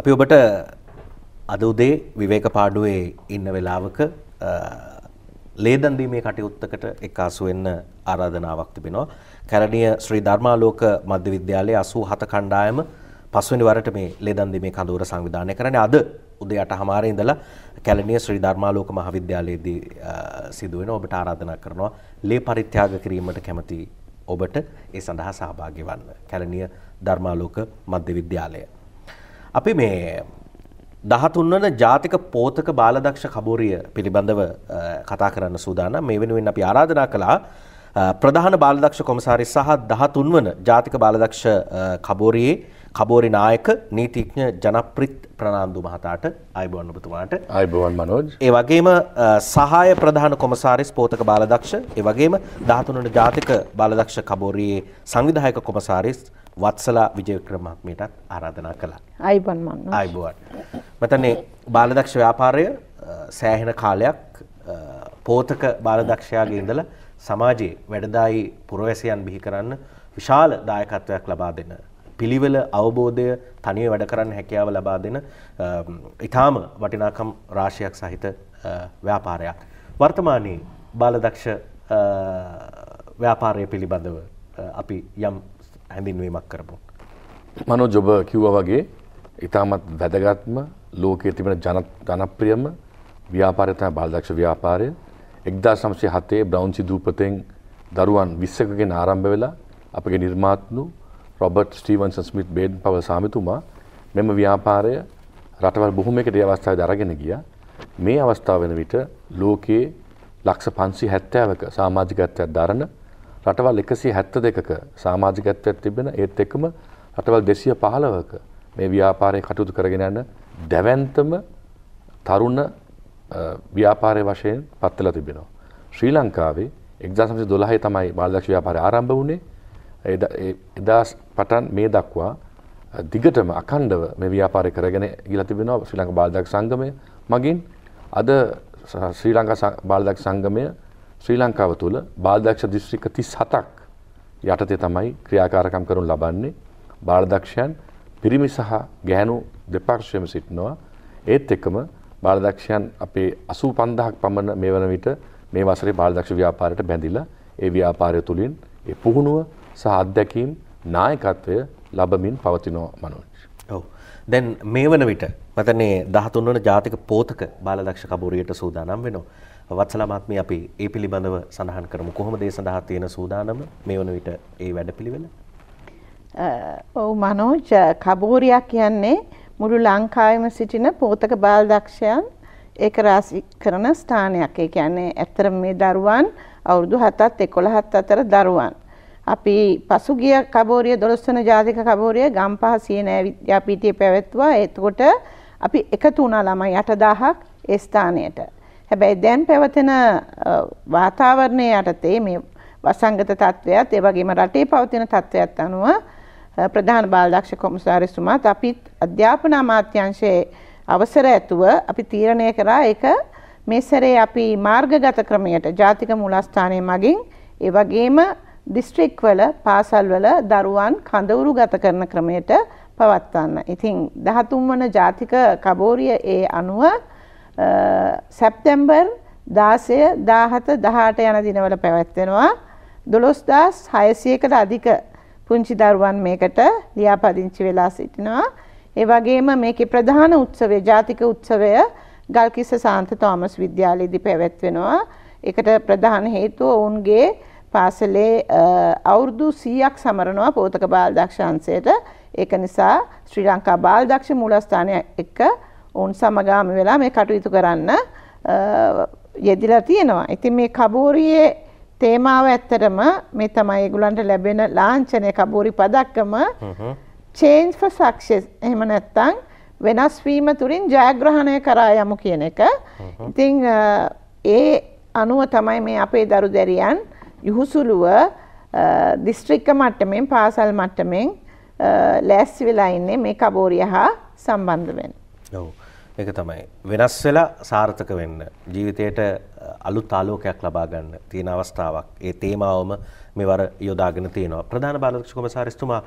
අපි ඔබට අද උදේ විවේක පාඩුවේ ඉන්න වෙලාවක ලේදන්දීමේ කටයුත්තකට එක්කාසු වෙන්න ආරාධනාවක් තිබෙනවා. කැලණිය ශ්‍රී ධර්මාලෝක මධ්‍ය විද්‍යාලයේ 87 කණ්ඩායම පස්වෙනි වරට මේ ලේදන්දීමේ කඳවුර සංවිධානය කරන්නේ අද උදේ 8:00 ඉඳලා කැලණිය ශ්‍රී ධර්මාලෝක මහවිද්‍යාලයේදී සිදු වෙන ඔබට ආරාධනා කරනවා ලේ පරිත්‍යාග කිරීමට කැමති ඔබට ඒ සඳහා සහභාගී වන්න. කැලණිය ධර්මාලෝක මධ්‍ය විද්‍යාලය 0800 අපි මේ දහතුන්වන ජාතික පෝතක බාලදක්ෂ කබූරිය පිළිබඳව කතා කරන්න සූදාන මේ වෙනුවෙන් අපි ආරාධනා කළා ප්‍රධාන බාලදක්ෂ කොමසාරි සහ දහතුන්වන ජාතික බාලදක්ෂ කබෝරයේ කබෝරි නායක නීතිඥ ජනප්‍රිත් ප්‍රනාන්දු මහතාට අයිබෝන් ඔබතුමාට අයිබෝන් මනෝජ් ඒ වගේම සහාය ප්‍රධාන කොමසාරිස් පෝතක බාලදක්ෂ ඒ වගේම දහතුන්වන ජාතික බාලදක්ෂ කබෝරයේ සංවිධායක කොමසාරිස් වත්සලා විජයවික්‍රම මහත්මියටත් ආරාධනා කළා. අයිබන් මන්නා. අයිබුවන්. මතන්නේ බාලදක්ෂ ව්‍යාපාරය සෑහෙන කාලයක් පෝතක බාලදක්ෂයාගේ ඉඳලා සමාජයේ වැඩදායි පුරවැසියන් බිහි කරන්න විශාල දායකත්වයක් ලබා දෙන පිළිවෙල අවබෝධය තනිව වැඩ කරන්න හැකියාව ලබා දෙන ඉතාම වටිනාකම් රාශියක් සහිත ව්‍යාපාරයක්. වර්තමානයේ බාලදක්ෂ ව්‍යාපාරය පිළිබඳව අපි යම් හැඳින්වීමක් කරපු. මනෝ ජොබ කිව්ව වගේ ඉතාමත් වැදගත්ම ලෝකයේ තිබෙන ජනප්‍රියම ව්‍යාපාරය තමයි බාලදක්ෂ ව්‍යාපාරය. 1907 බ්‍රවුන් සිදූපතෙන් දරුවන් 20කගෙන් ආරම්භ වෙලා අපගේ නිර්මාතෘ Robert Stephenson Smith Baden සාමිතුමා මෙම ව්‍යාපාරය රටවල් බොහොමයකට ඒ අවස්ථාවේ දරගෙන ගියා. මේ අවස්ථාව වෙන විට ලෝකයේ ලක්ෂ 570ක සමාජිකත්වයක් දරන රටවල් එකසි හැත්ත දෙකක සාමාජිකත්වයක් තිබෙන ඒත් එක්කම රටවල් දෙසිය පහලවක මේ ව්‍යාපාරය කටයුතු කරගෙන යන දැවැන්තම තරුණ ව්‍යාපාරය වශයෙන් පත්වල තිබෙනවා. ශ්‍රී ලංකාවේ එක්දාසමසි දොළහහි තමයි බාලදක්ෂ ව්‍යාපාරය ආරම්භ වුණේ එදස් පටන් මේ දක්වා දිගටම අකණ්ඩව මේ ව්‍යාපාරය කරගෙන ගිලා තිබෙනවා ශ්‍රී ලංකා බාලදක්ෂ සංගමය මගින් අද ශ්‍රී ලංකා බාලදක්ෂ සංගමය ශ්‍රී ලංකාව තුළ බාලදක්ෂ දිස්ත්‍රික තිස් හතක් යටතේ තමයි ක්‍රියාකාරකම් කරනු ලබන්නේ බාලදක්ෂයන් පිරිමි සහ ගෑනු දෙපර්ශයම සිටිනවා ඒත් එක්කම බාලදක්ෂයන් අපේ අසූ පන්දහක් පමණ මේ වන විට මේ වසරේ බාලදක්ෂ ව්‍යාපාරයට බැඳිලා ඒ ව්‍යාපාරය තුළින් ඒ පුහුණුව සහ අත්දැකීම් නායකත්වය ලබමින් පවතිනෝ මනෝජ්. ඔව්. දැන් මේ වන විට මතනේ 13 වන ජාතික පෝතක බාලදක්ෂ කබූරියට සූදානම් වෙනවා. වත්සලා මහත්මිය අපි ඒ පිළිබඳව සඳහන් කරමු. කොහොමද ඒ සඳහා තියෙන සූදානම මේ වන විට ඒ වැඩපිළිවෙල? ඔව් මනෝජ් කබෝරියා කියන්නේ මුළු ලංකාවෙම සිටින පෝතක බාල දක්ෂයන් ඒක රාශි කරන ස්ථානයක්. ඒ කියන්නේ ඇත්තටම මේ දරුවන් අවුරුදු 7ත් 11ත් අතර දරුවන්. අපි පසුගිය කබෝරිය 12 වන ජාතික කබෝරිය ගම්පහ සීනෑ විද්‍යාපීඨයේ පැවැත්වුවා. එතකොට අපි එකතු වුණා ළමයි 8000ක් ඒ ස්ථානයට. හැබැයි දැන් පැවතෙන වාතාවරණය යටතේ මේ වසංගත තත්ත්වයත් ඒ වගේම රටේ පවතින තත්ත්වයත් අනුව ප්‍රධාන බාලදක්ෂ කොමසාරිස්තුමාත් අපිත් අධ්‍යාපන අමාත්‍යංශයේ අවසර ඇතුව අපි තීරණය කරා ඒක මේ සැරේ අපි මාර්ගගත ක්‍රමයට ජාතික මූලස්ථානය මගින් ඒ වගේම දිස්ත්‍රික්වල පාසල්වල දරුවන් කඳවුරු ගත කරන ක්‍රමයට පවත්වන්න. ඉතින් 13 වන ජාතික කබෝරිය ඒ අනුව සැප්තැම්බර් දාසය දාහත දහට යන දිනවල පැවැත්වෙනවා දොළොස්දස් හයසියකට අධික පුංචි දරුවන් මේකට ලියාපදිංචි වෙලා සිටිනවා. ඒ වගේම මේකේ ප්‍රධාන උත්සවය ජාතික උත්සවය ගල්කිස්ස සාන්ත තෝමස් විද්‍යාලයේදී පැවැත්වෙනවා. ඒකට ප්‍රධාන හේතුව ඔවුන්ගේ පාසලේ අවුරුදු 100ක් සමරනවා පෝතක බාල දක්ෂාංශයට. ඒක නිසා ශ්‍රී ලංකා බාල දක්ෂ මූලස්ථානය එක්ක ඔවුන් සමගාමි වෙලා මේ කටයුතු කරන්න යෙදිලා තියෙනවා. ඉතින් මේ කබූරියේ තේමාව ඇත්තටම මේ තමයි ඒගොල්ලන්ට ලැබෙන ලාංඡනය කබූරි පදක්කම change for success එහෙම නැත්නම් වෙනස් වීම තුලින් ජයග්‍රහණය කරා යමු කියන එක. ඉතින් ඒ අනුව තමයි මේ අපේ දරු දැරියන් යහුසුලුව දිස්ත්‍රික්ක මට්ටමින් පාසල් මට්ටමින් ලෑස්ති වෙලා ඉන්නේ මේ කබෝරිය හා සම්බන්ධ වෙන්න. ඔව්. එක තමයි වෙනස් වෙලා සාර්ථක වෙන්න ජීවිතයට අලුත් ආලෝකයක් ලබා ගන්න තියෙන අවස්ථාවක් ඒ තේමාවම මෙවර යොදාගෙන තියෙනවා ප්‍රධාන බාලරක්ෂක කොමසාරිස්තුමා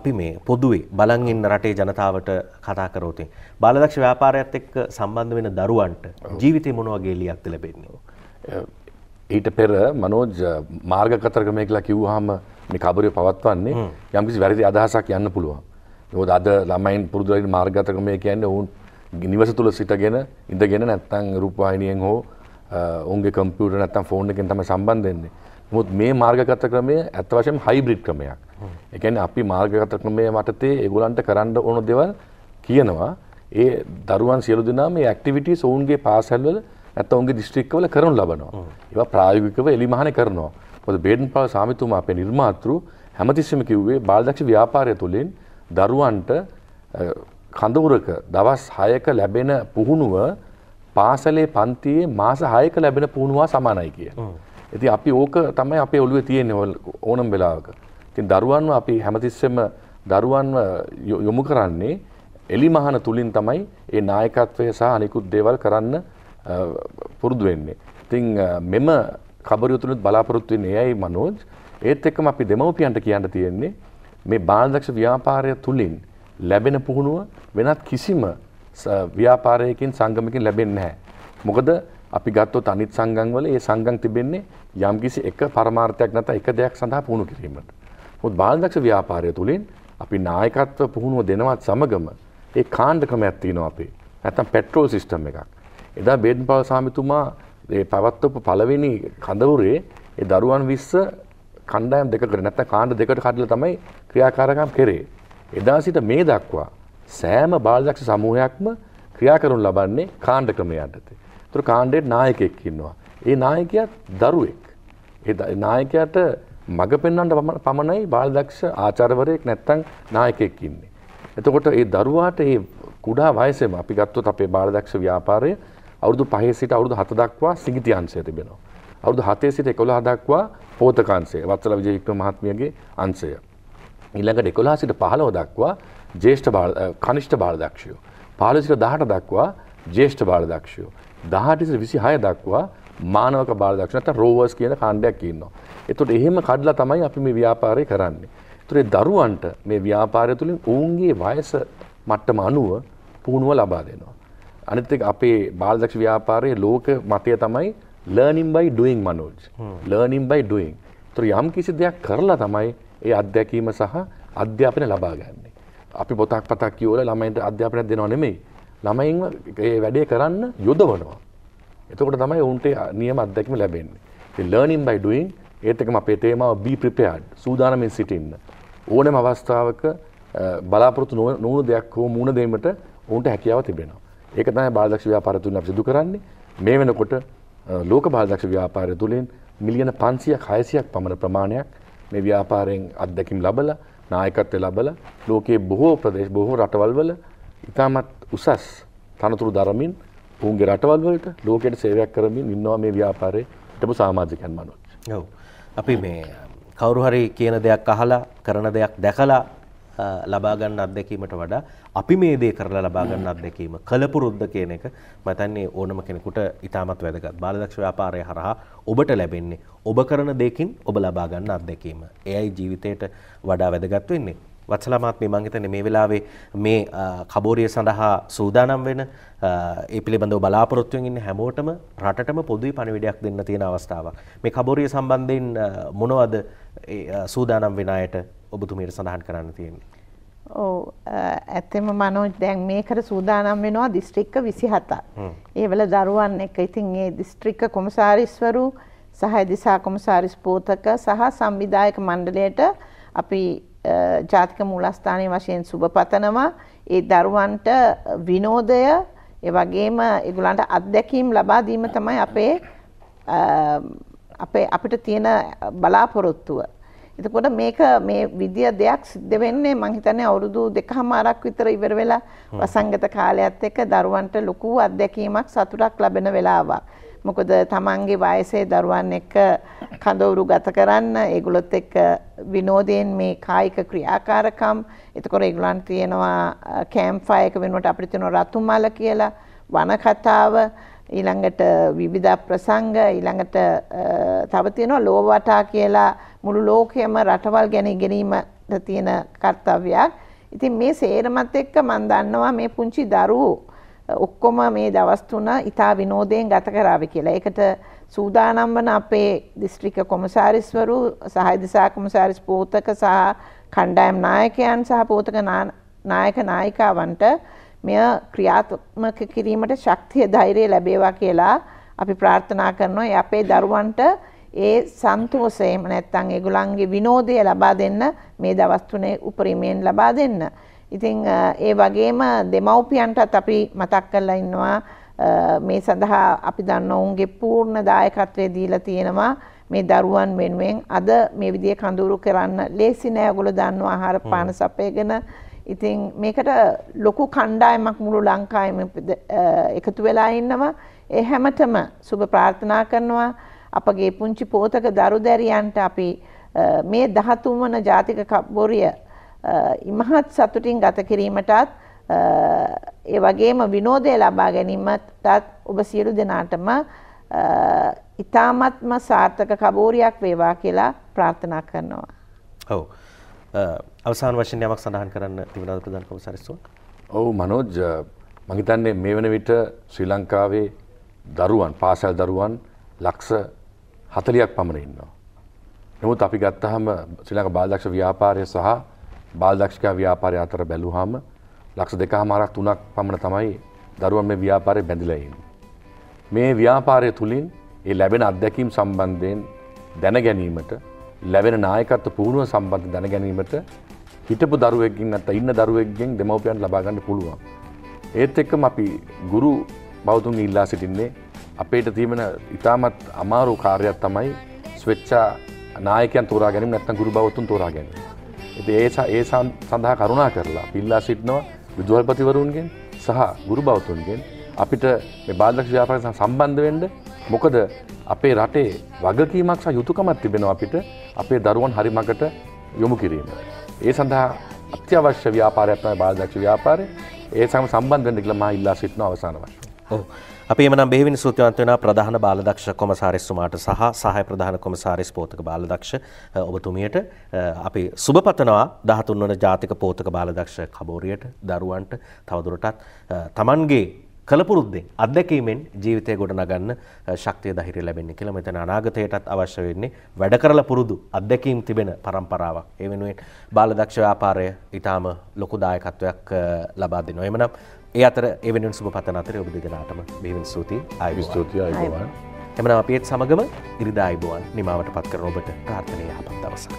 අපි මේ පොදුවේ බලන් ඉන්න රටේ ජනතාවට කතා කරෝතින් බාලදක්ෂ ව්‍යාපාරයත් එක්ක සම්බන්ධ වෙන දරුවන්ට ජීවිතේ මොන වගේ එළියක්ද ලැබෙන්නේ ඊට පෙර මනෝජ් මාර්ග කතරගමය කියලා කිව්වහම මේ කබරේ පවත්වන්නේ යම්කිසි වැරදි අදහසක් යන්න පුළුවන් මොකද අද ළමයින් පුරුදු වෙන මාර්ග කතරගමය කියන්නේ ඔවුන් නිවස තුළ සිටගෙන ඉඳගෙන නැත්තං රූපවාහිනියෙන් හෝ ඔුන්ගේ කම්පියුට නැත්තම් ෆෝන් එකෙන් තම සම්බන්ධෙන්නේ මුත් මේ මාර්ගගත ක්‍රමය ඇත්ත වශයෙන් හයිබ්‍රිඩ් ක්‍රමයක් එකැන අපි මාර්ගගත ක්‍රමය මටතේ ඒගොලන්ට කරන්න ඕනු දෙවල් කියනවා ඒ දරුවන් සියලු දෙනාම ඇක්ටිවිටී සෝන්ගේ පාසැල්වල ඇත ඔුන්ගේ දිස්ට්‍රික්වල කරනු ලබනවා ඒවා ප්‍රායගිකව එලිමහන කරනවා පොද බේඩන් පව සාමිතුම අපේ නිර්මාතෘ හැමතිස්සම කිව්වේ බාල්දක්ෂ ව්‍යාපාරය තුළින් දරුවන්ට කඳවුරක දවස් 6ක ලැබෙන පුහුණුව පාසලේ පන්තියේ මාස 6ක ලැබෙන පුහුණුවා සමානයි කිය. ඉතින් අපි ඕක තමයි අපේ ඔළුවේ තියෙන්නේ ඕනම වෙලාවක. ඉතින් දරුවන්ව අපි හැමතිස්සෙම දරුවන්ව යොමු කරන්නේ එලි මහන තුලින් තමයි ඒ නායකත්වය සහ අනිකුත් දේවල් කරන්න පුරුදු වෙන්නේ. ඉතින් මෙම කබරිය තුලත් බලාපොරොත්තු වෙන්නේ එයයි මනෝජ්. ඒත් එක්කම අපි දෙමව්පියන්ට කියන්න තියෙන්නේ මේ බාලදක්ෂ ව්‍යාපාරය තුලින් ලැබෙන පුහුණුව වෙනත් කිසිම ව්‍යාපාරයකින් සංගමකින් ලැබෙන්නේ නැහැ. මොකද අපි ගත්තොත් අනිත් සංගම් වල ඒ සංගම් තිබෙන්නේ යම්කිසි එක පරමාර්ථයක් නැත්නම් එක දෙයක් සඳහා පුහුණු කිරීමට. මොකද බාලදක්ෂ ව්‍යාපාරය තුලින් අපි නායකත්ව පුහුණුව දෙනවත් සමගම ඒ කාණ්ඩ ක්‍රමයක් තියෙනවා අපේ. නැත්නම් පෙට්‍රෝල් සිස්ටම් එකක්. එදා බේඩන් පාල් සාමිතුමා ඒ පවත්වපු පළවෙනි කඳවුරේ ඒ දරුවන් 20 කණ්ඩායම් දෙකකට නැත්නම් කාණ්ඩ දෙකකට කඩලා තමයි ක්‍රියාකාරකම් කරේ. එදා සිට මේ දක්වා සෑම බාලදක්ෂ සමූහයක්ම ක්‍රියා කරනු ලබන්නේ කාණ්ඩ ක්‍රමය යටතේ. ඒතර කාණ්ඩයේ නායකයෙක් ඉන්නවා. ඒ නායකයා දරුවෙක්. ඒ නායකයාට මඟ පෙන්වන්න පමණයි බාලදක්ෂ ආචාර්යවරයෙක් නැත්තම් නායකයෙක් ඉන්නේ. එතකොට ඒ දරුවාට ඒ කුඩා වයසේම අපි ගත්තොත් අපේ බාලදක්ෂ ව්‍යාපාරය අවුරුදු 5 සිට අවුරුදු 7 දක්වා සිඟිති අංශය තිබෙනවා. අවුරුදු 7 සිට 11 දක්වා පෝතක අංශය වත්සල විජේවික්‍රම මහත්මියගේ අංශය. ඊළඟට එකොලාසිට පහලව දක්වා ජේෂ්ඨ කනිෂ්ඨ බාලදක්ෂයෝ. පාලසිට දහට දක්වා ජේෂ්ඨ බාලදක්ෂයෝ. දහටිසිට විසි හය දක්වා මානවක බාලදක්ෂණට රෝවර්ස් කියන කාණ්ඩයක් ඉන්නවා. එතොට එහෙම කඩලා තමයි අපි මේ ව්‍යාපාරය කරන්නේ. තුරේ දරුවන්ට මේ ව්‍යාපාරය තුළින් ඔවුන්ගේ වයස මට්ටම අනුව පුහුණුව ලබා දෙනවා. අනිත්ක අපේ බාලදක්ෂ ව්‍යාපාරයේ ලෝක මතය තමයි ලර්නිම් බයි ඩුවයින් මනෝජ් ලර්නිම් බයි ඩුවයින් තුර යම් කිසි දෙයක් කරලා තමයි ඒ අත්දැකීම සහ අධ්‍යාපනය ලබා ගන්න. අපි පොතක් පතක් කියවල ළමයින්ට අධ්‍යාපනයක් දෙනවා නෙමෙයි. ළමයින්ව ඒ වැඩේ කරන්න යොදවනවා. එතකොට තමයි ඔවුන්ට නියම අත්දැකීම ලැබෙන්නේ. ඉතින් learning by doing ඒත් එකම අපේ තේමාව be prepared සූදානමින් සිටින්න. ඕනෑම අවස්ථාවක බලාපොරොත්තු නොවුණු දෙයක් හෝ මුණ දෙීමට ඔවුන්ට හැකියාව තිබෙනවා. ඒක තමයි බාලදක්ෂ ව්‍යාපාර තුලින් අපි සිදු කරන්නේ. මේ වෙනකොට ලෝක බාලදක්ෂ ව්‍යාපාරය තුලින් මිලියන 500ක් 600ක් පමණ ප්‍රමාණයක් මේ ව්‍යාපාරයෙන් අත්දැකීම් ලබලා නායකත්වය ලබලා ලෝකයේ බොහෝ ප්‍රදේශ බොහෝ රටවල් වල ඉතාමත් උසස් තනතුරු දරමින් ඔවුන්ගේ රටවල් වලට ලෝකයට සේවයක් කරමින් ඉන්නවා මේ ව්‍යාපාරයේ හිටපු සමාජිකයන් මනෝජ්. ඔව්. අපි මේ කවුරු හරි කියන දෙයක් අහලා කරන දෙයක් දැකලා ලබා ගන්න අත්දැකීමට වඩා අපි මේ දේ කරලා ලබා ගන්න අත්දැකීම කලපුරුද්ද කියන එක මතන්නේ ඕනම කෙනෙකුට ඉතාමත් වැදගත්. බාලදක්ෂ ව්‍යාපාරය හරහා ඔබට ලැබෙන්නේ ඔබ කරන දෙකින් ඔබ ලබා ගන්න අත්දැකීම. එයයි ජීවිතයට වඩා වැදගත් වෙන්නේ. වත්සලාමාත්මේ මං හිතන්නේ මේ වෙලාවේ මේ කබෝරිය සඳහා සූදානම් වෙන ඒ පිළිබඳව බලාපොරොත්තු වෙන හැමෝටම රටටම පොදුයි පණිවිඩයක් දෙන්න තියෙන අවස්ථාවක්. මේ කබෝරිය සම්බන්ධයෙන් මොනවද සූදානම් වෙන අයට ඔබතුමීට සඳහන් කරන්න තියෙන්නේ? ඔව් ඇත්තෙම මනෝජ් දැන් මේකට සූදානම් වෙනවා දිස්ත්‍රික්ක 27ක්. ඒවල දරුවන් එක්ක ඉතින් ඒ දිස්ත්‍රික්ක කොමසාරිස්වරු සහ දිසා කොමසාරිස් පෝතක සහ සංවිධායක මණ්ඩලයට අපි ජාතික මූලස්ථානයේ වශයෙන් සුබපතනවා. ඒ දරුවන්ට විනෝදය ඒ වගේම ඒගොල්ලන්ට අත්දැකීම් ලබා දීම තමයි අපේ අපේ අපිට තියෙන බලාපොරොත්තුව. එතකොට මේක මේ විදිය දෙයක් සිද්ධ වෙන්නේ මං හිතන්නේ අවුරුදු දෙකමාරක් විතර ඉවර වෙලා වසංගත කාලයත් එක්ක දරුවන්ට ලොකු අත්දැකීමක් සතුටක් ලැබෙන වෙලාවක්. මොකද තමන්ගේ වයසේ දරුවන් එක්ක කඳවුරු ගත කරන්න ඒගොල්ලොත් එක්ක විනෝදයෙන් මේ කායික ක්‍රියාකාරකම් එතකොට ඒගොල්ලන් තියෙනවා කැම්ප් ෆයර් එක වෙනුවට අපිට තියෙනවා රතු මල කියලා වන කතාව ඊළඟට විවිධ ප්‍රසංග ඊළඟට තව තියෙනවා ලෝවටා කියලා මුළු ලෝකයේම රටවල් ගැන ඉගෙනීමට තියෙන කාර්යයක්. ඉතින් මේ සේරමත් එක්ක මම දන්නවා මේ පුංචි දරුවෝ ඔක්කොම මේ දවස් තුන ඉතා විනෝදයෙන් ගත කරાવી කියලා. ඒකට සූදානම් වන අපේ දිස්ත්‍රික් කොමසාරිස්වරු, සහාය දිසා කොමසාරිස් පෝතක සහ කණ්ඩායම් නායකයන් සහ පෝතක නායක නායිකාවන්ට මෙය ක්‍රියාත්මක කිරීමට ශක්තිය ධෛර්යය ලැබේවා කියලා අපි ප්‍රාර්ථනා කරනවා. ඒ අපේ දරුවන්ට ඒ සන්තෝෂයම නැත්තම් ඒගොල්ලන්ගේ විනෝදය ලබා දෙන්න මේ දවස් තුනේ උපරිමයෙන් ලබා දෙන්න. ඉතින් ඒ වගේම දෙමව්පියන්ටත් අපි මතක් කරලා ඉන්නවා මේ සඳහා අපි දන්න ඔවුන්ගේ පූර්ණ දායකත්වය දීලා තියෙනවා මේ දරුවන් වෙනුවෙන් අද මේ විදිහේ කඳවුරු කරන්න ලේසි නෑ ඔයගොල්ලෝ දන්නවා ආහාර පාන සපයගෙන ඉතින් මේකට ලොකු කණ්ඩායමක් මුළු ලංකාවෙම එකතු වෙලා ඉන්නවා. ඒ හැමතෙම සුබ ප්‍රාර්ථනා කරනවා. අපගේ පුංචි පෝතක දරු දැරියන්ට අපි මේ 13 වන ජාතික කබ්බොරිය ඉමහත් සතුටින් ගත කිරීමටත් ඒ වගේම විනෝදය ලබා ගැනීමටත් ඔබ සියලු දෙනාටම ඉතාමත්ම සාර්ථක කබෝරියක් වේවා කියලා ප්‍රාර්ථනා කරනවා. ඔව්. අවසාන වශයෙන් යමක් සඳහන් කරන්න තිබුණාද ප්‍රධාන කොමසාරිස්තුමා? ඔව් මනෝජ් මම හිතන්නේ මේ වෙන විට ශ්‍රී ලංකාවේ දරුවන් පාසල් දරුවන් ලක්ෂ 40ක් පමණ ඉන්නවා. නමුත් අපි ගත්තාම ශ්‍රී ලංකා බාලදක්ෂ ව්‍යාපාරය සහ බාලදක්ෂිකා ව්‍යාපාරය අතර බැලුවාම ලක්ෂ දෙකහමාරක් තුනක් පමණ තමයි දරුවන් මේ ව්‍යාපාරය බැඳිලා ඉන්නේ. මේ ව්‍යාපාරය තුලින් ඒ ලැබෙන අත්දැකීම් සම්බන්ධයෙන් දැන ගැනීමට ලැබෙන නායකත්ව පුහුණුව සම්බන්ධ දැන ගැනීමට හිටපු දරුවකින් ඇත ඉන්න දරුවක්ගෙන් දෙමවපියන් ලබාගන්න පුළුවන්. ඒත් එක්කම අපි ගුරු බෞතුන් ඉල්ලා සිටින්නේ අපේට තිීමෙන ඉතාමත් අමාරු කාරයක් තමයි ස්වෙච්චා නායකයන් තෝරා ගැනීම නැත්තන් ගුරු බෞතුන් තෝරා ගැනීම. ඇති ඒසා ඒ සඳහා කරුණා කරලා පිල්ලා සිටනවා විදුවල්පතිවරුන්ගෙන් සහ ගුරු බෞතුන්ගෙන් අපිට මේ බාධක්ෂ ව්‍යාපාරය සම්බන්ධ වෙන්ඩ මොකද අපේ රටේ වගකීමක් සහ යුතුයකමක් තිබෙනවා අපිට අපේ දරුවන් හරි මගට යොමු කිරීම. ඒ සඳහා අත්‍යවශ්‍ය ව්‍යාපාරයක් තමයි බාලදක්ෂ ව්යාපාරය. ඒ සමග සම්බන්ධ වෙන්න කියලා මම ඉල්ලා සිටිනවා අවසාන වශයෙන්. ඔව්. අපි එමනම් බෙහෙවින් සූතිවන්ත වෙනවා ප්‍රධාන බාලදක්ෂ කොමසාරිස්තුමාට සහ සහාය ප්‍රධාන කොමසාරිස් පෝතක බාලදක්ෂ ඔබතුමියට අපි සුබපතනවා 13 වන ජාතික පෝතක බාලදක්ෂ කබෝරියට දරුවන්ට තවදුරටත් තමන්ගේ කළපුරුද්දෙන් අත්දැකීමෙන් ජීවිතය ගොඩනගන්න ශක්තිය ධෛර්යය ලැබෙන්නේ කියලා මෙතන අනාගතයටත් අවශ්‍ය වෙන්නේ වැඩ කරලා පුරුදු අත්දැකීම් තිබෙන පරම්පරාවක්. ඒ වෙනුවෙන් බාලදක්ෂ ව්‍යාපාරය ඊටාම ලොකු දායකත්වයක් ලබා දෙනවා. එමනම් ඒ අතර ඒ වෙනුවෙන් සුබ පතන අතරේ ඔබ දෙදෙනාටම බෙහෙවින් ස්තුතියි. ආයුබෝවන්. ස්තුතියි ආයුබෝවන්. එමනම් අපි ඒත් සමගම ඉරිදා අයිබෝවන් නිමාවට පත් කරන ඔබට ප්‍රාර්ථනය යහපත් දවසක්.